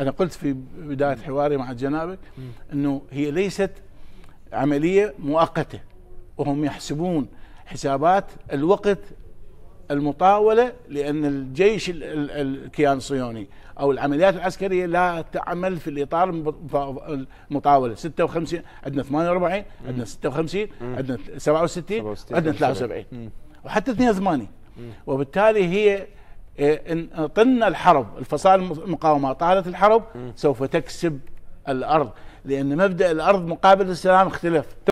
أنا قلت في بداية حواري مع جنابك أنه هي ليست عملية مؤقتة وهم يحسبون حسابات الوقت المطاولة لأن الجيش الكيان الصهيوني أو العمليات العسكرية لا تعمل في الإطار المطاولة 56 عندنا 48 عندنا 56 عندنا 67 عندنا 73 وحتى 82 وبالتالي هي إيه، إن طلنا الحرب الفصائل المقاومة طالت الحرب سوف تكسب الأرض لأن مبدأ الأرض مقابل السلام اختلف